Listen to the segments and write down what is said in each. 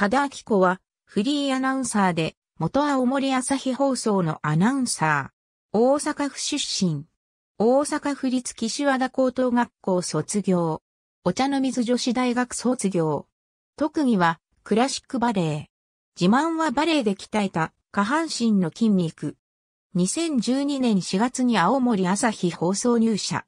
加田明子は、フリーアナウンサーで、元青森朝日放送のアナウンサー。大阪府出身。大阪府立岸和田高等学校卒業。お茶の水女子大学卒業。特技は、クラシックバレエ。自慢はバレエで鍛えた、下半身の筋肉。2012年4月に青森朝日放送入社。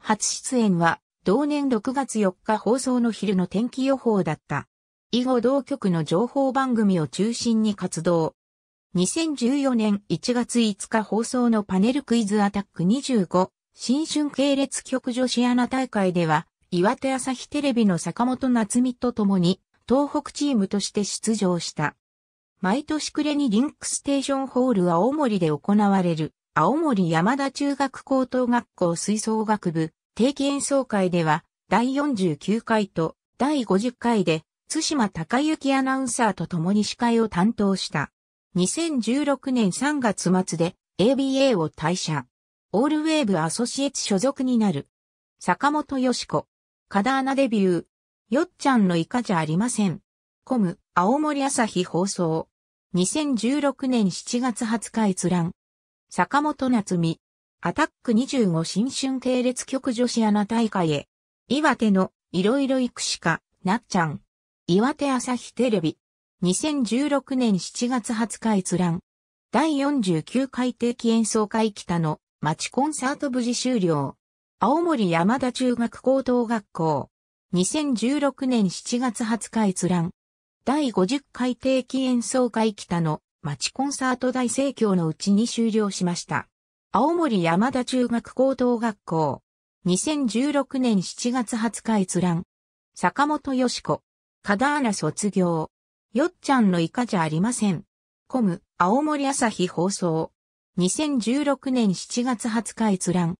初出演は、同年6月4日放送の昼の天気予報だった。以後同局の情報番組を中心に活動。2014年1月5日放送のパネルクイズアタック25新春系列局女子アナ大会では岩手朝日テレビの坂本夏美と共に東北チームとして出場した。毎年暮れにリンクステーションホール青森で行われる青森山田中学高等学校吹奏楽部定期演奏会では第49回と第50回で津島隆之アナウンサーと共に司会を担当した。2016年3月末で ABA を退社。オールウェーブアソシエツ所属になる。坂本よしこ。カダーナデビュー。よっちゃんのイカじゃありません。コム、青森朝日放送。2016年7月20日閲覧。坂本夏美。アタック25新春系列局女子アナ大会へ。岩手のいろいろ行くしか、なっちゃん。岩手朝日テレビ。2016年7月20日閲覧。第49回定期演奏会北の町コンサート無事終了。青森山田中学高等学校。2016年7月20日閲覧。第50回定期演奏会北の町コンサート大盛況のうちに終了しました。青森山田中学高等学校。2016年7月20日閲覧。坂本よしこ。カダーナ卒業。よっちゃんのイカじゃありません。コム、青森朝日放送。2016年7月20日閲覧。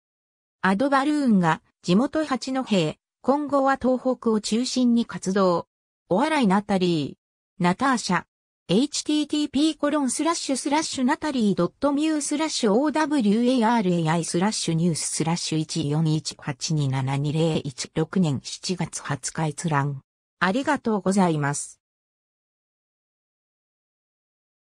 アドバルーンが地元八戸今後は東北を中心に活動。お笑いナタリー。ナターシャ。http コロンスラッシュスラッシュナタリー .mu スラッシュ owari スラッシュニューススラッシュ1 4 1 8 2 7 2 0 1 6年7月20日閲覧。ありがとうございます。